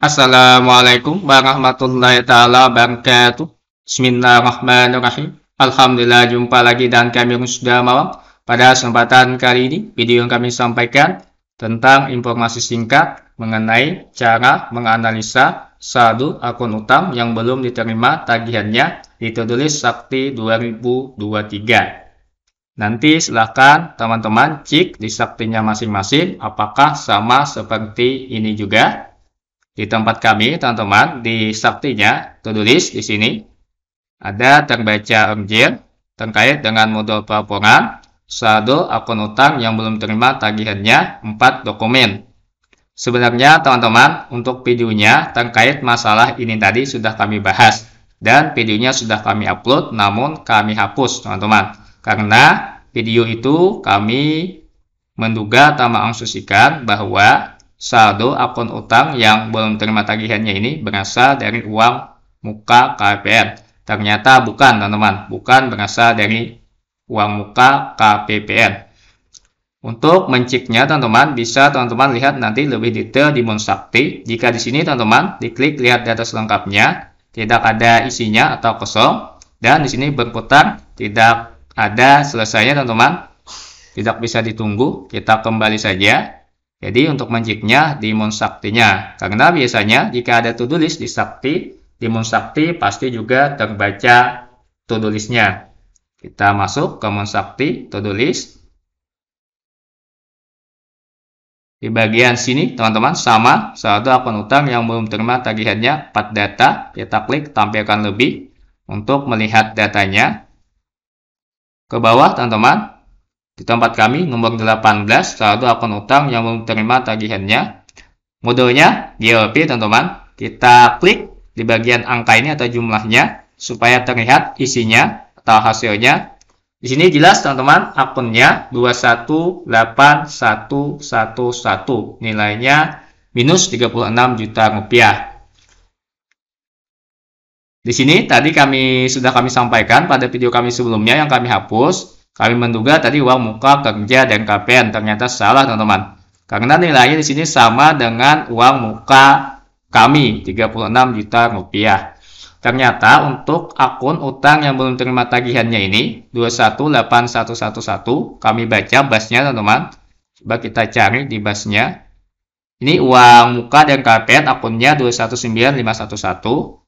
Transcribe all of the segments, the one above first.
Assalamualaikum warahmatullahi taala wabarakatuh. Bismillahirrahmanirrahim. Alhamdulillah jumpa lagi dan kami sudah malam. Pada kesempatan kali ini, video yang kami sampaikan tentang informasi singkat mengenai cara menganalisa saldo akun utang yang belum diterima tagihannya di Tulis Sakti 2023. Nanti silahkan teman-teman cek di saktinya masing-masing apakah sama seperti ini juga di tempat kami, teman-teman, di saktinya, tulis di sini, ada terbaca omjir terkait dengan modul pelaporan, saldo akun utang yang belum terima tagihannya 4 dokumen. Sebenarnya teman-teman, untuk videonya terkait masalah ini tadi sudah kami bahas dan videonya sudah kami upload namun kami hapus teman-teman karena video itu kami menduga tamang susikan bahwa saldo akun utang yang belum terima tagihannya ini berasal dari uang muka KPR. Ternyata bukan, teman-teman. Bukan berasal dari uang muka KPPN Untuk menciknya, teman-teman, bisa teman-teman lihat nanti lebih detail di Monsakti. Jika di sini, teman-teman, diklik lihat data selengkapnya, tidak ada isinya atau kosong, dan di sini berputar, tidak ada selesainya, teman-teman. Tidak bisa ditunggu, kita kembali saja. Jadi untuk menciknya di Saktinya. Karena biasanya jika ada to-do list di Sakti, di Sakti pasti juga terbaca to-do listnya. Kita masuk ke mun Sakti to-do list. Di bagian sini, teman-teman, sama saldo akun utang yang belum terima tagihannya 4 data. Kita klik tampilkan lebih untuk melihat datanya. Ke bawah, teman-teman, di tempat kami, nomor 18, saldo akun utang yang belum terima tagihannya. Modelnya, GLP teman-teman. Kita klik di bagian angka ini atau jumlahnya, supaya terlihat isinya atau hasilnya. Di sini jelas teman-teman akunnya 218111 nilainya minus 36 juta rupiah. Di sini tadi kami sudah kami sampaikan pada video kami sebelumnya yang kami hapus kami menduga tadi uang muka kerja dan KPN ternyata salah teman-teman. Karena nilainya di sini sama dengan uang muka kami 36 juta rupiah. Ternyata untuk akun utang yang belum terima tagihannya ini 218111 kami baca basnya teman-teman. Coba kita cari di basnya. Ini uang muka dan KPN akunnya 219511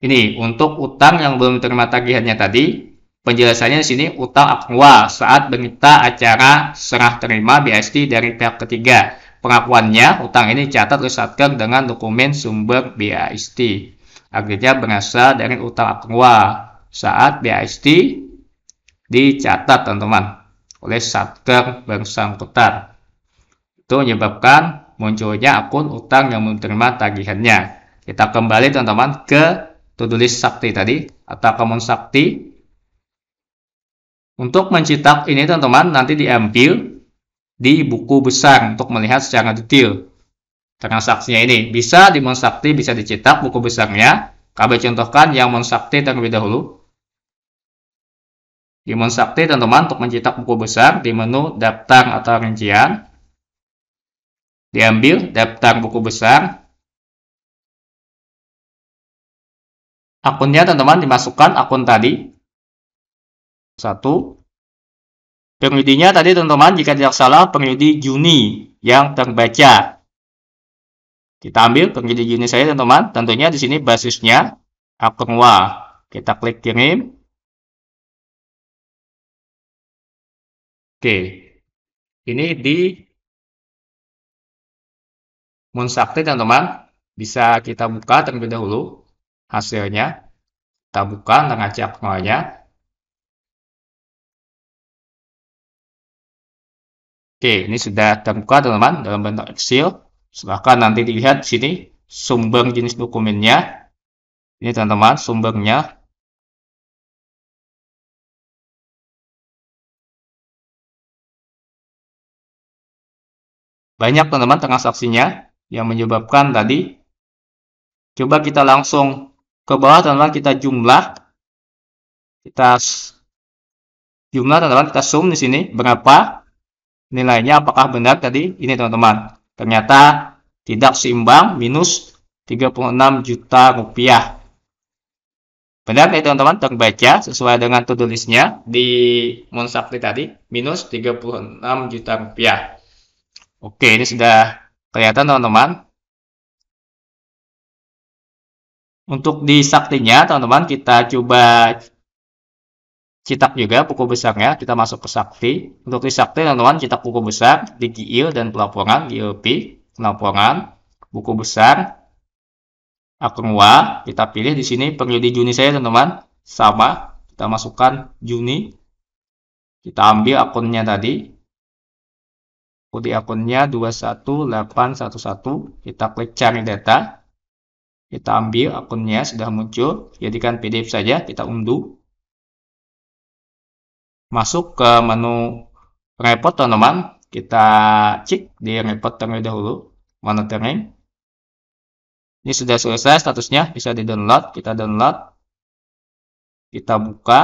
Ini untuk utang yang belum terima tagihannya tadi, penjelasannya di sini utang aktual saat meminta acara serah terima BST dari pihak ketiga. Pengakuannya, utang ini catat oleh Satker dengan dokumen sumber BIST. Akhirnya berasal dari utang aktual saat BIST dicatat teman-teman oleh Satker bersangkutan. Itu menyebabkan munculnya akun utang yang belum terima tagihannya. Kita kembali teman-teman ke to Sakti tadi atau Common Sakti. Untuk mencetak ini teman-teman nanti diambil di buku besar untuk melihat secara detail transaksinya ini. Bisa di Sakti, bisa dicetak buku besarnya. Kami contohkan yang mon Sakti terlebih dahulu. Di Monsakti teman-teman untuk mencetak buku besar di menu daftar atau rincian diambil daftar buku besar akunnya teman-teman dimasukkan akun tadi satu Pengujinya tadi teman-teman jika tidak salah pengidi Juni yang terbaca kita ambil pengidi Juni saya teman-teman tentunya di sini basisnya akun WA kita klik kirim oke ini di Munsakti teman-teman bisa kita buka terlebih dahulu hasilnya. Kita buka tengah cap Oke, ini sudah terbuka teman-teman dalam bentuk Excel. Silahkan nanti dilihat di sini sumber jenis dokumennya. Ini teman-teman sumbernya. Banyak teman-teman transaksinya yang menyebabkan tadi. Coba kita langsung ke bawah teman-teman kita jumlah kita jumlah teman-teman kita sum di sini berapa nilainya apakah benar tadi ini teman-teman ternyata tidak seimbang minus 36 juta rupiah benar ya teman-teman terbaca sesuai dengan to listnya di Monsakti tadi minus 36 juta rupiah oke ini sudah kelihatan teman-teman Untuk di saktinya, teman-teman, kita coba cetak juga buku besarnya. Kita masuk ke sakti. Untuk di sakti, teman-teman, kita buku besar di GIL dan pelaporan, GILP, pelaporan, buku besar, Akunwa. Kita pilih di sini periode Juni saya, teman-teman. Sama, kita masukkan Juni. Kita ambil akunnya tadi. Kode akunnya 21811. Kita klik cari data kita ambil akunnya sudah muncul jadikan PDF saja kita unduh masuk ke menu report teman-teman kita cek di report terlebih dahulu monitoring ini sudah selesai statusnya bisa di download kita download kita buka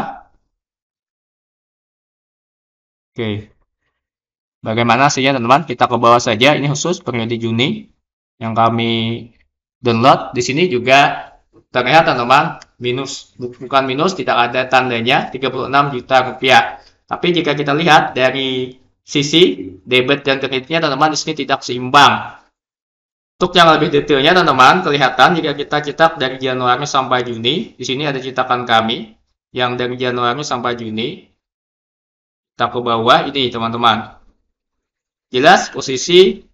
oke bagaimana hasilnya teman-teman kita ke bawah saja ini khusus periode Juni yang kami download di sini juga terlihat teman-teman minus bukan minus tidak ada tandanya 36 juta rupiah tapi jika kita lihat dari sisi debit dan kreditnya teman-teman di sini tidak seimbang untuk yang lebih detailnya teman-teman kelihatan jika kita cetak dari Januari sampai Juni di sini ada cetakan kami yang dari Januari sampai Juni kita ke bawah ini teman-teman jelas posisi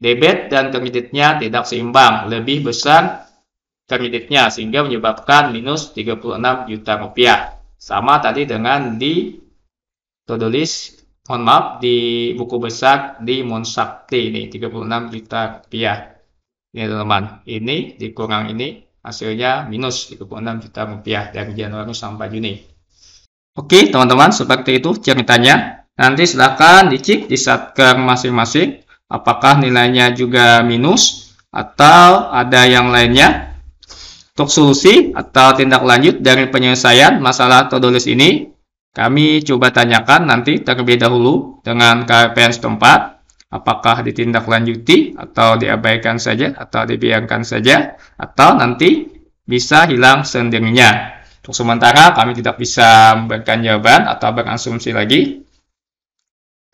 Debit dan kreditnya tidak seimbang, lebih besar kreditnya sehingga menyebabkan minus 36 juta rupiah. Sama tadi dengan di to list, mohon di buku besar di Monsakti ini 36 juta rupiah. Ini teman, ini dikurang ini hasilnya minus 36 juta rupiah dari Januari sampai Juni. Oke teman-teman seperti itu ceritanya. Nanti silahkan dicek di satker masing-masing apakah nilainya juga minus atau ada yang lainnya. Untuk solusi atau tindak lanjut dari penyelesaian masalah todolis ini, kami coba tanyakan nanti terlebih dahulu dengan KPN setempat, apakah ditindaklanjuti atau diabaikan saja atau dibiarkan saja, atau nanti bisa hilang sendirinya. Untuk sementara kami tidak bisa memberikan jawaban atau berasumsi lagi,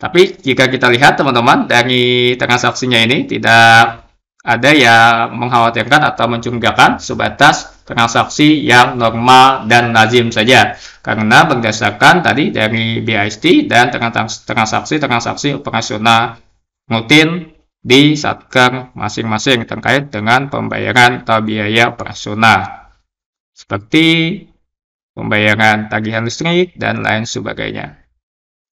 tapi jika kita lihat teman-teman dari transaksinya ini tidak ada yang mengkhawatirkan atau mencurigakan sebatas transaksi yang normal dan lazim saja karena berdasarkan tadi dari BIST dan transaksi-transaksi operasional rutin di satker masing-masing terkait dengan pembayaran atau biaya operasional seperti pembayaran tagihan listrik dan lain sebagainya.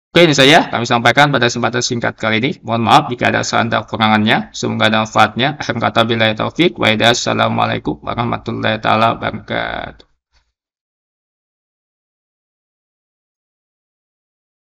Oke, ini saja kami sampaikan pada kesempatan singkat kali ini. Mohon maaf jika ada salah dan kekurangannya. Semoga ada manfaatnya. Akhir kata bila ya taufik. Waidah. Assalamualaikum warahmatullahi wabarakatuh.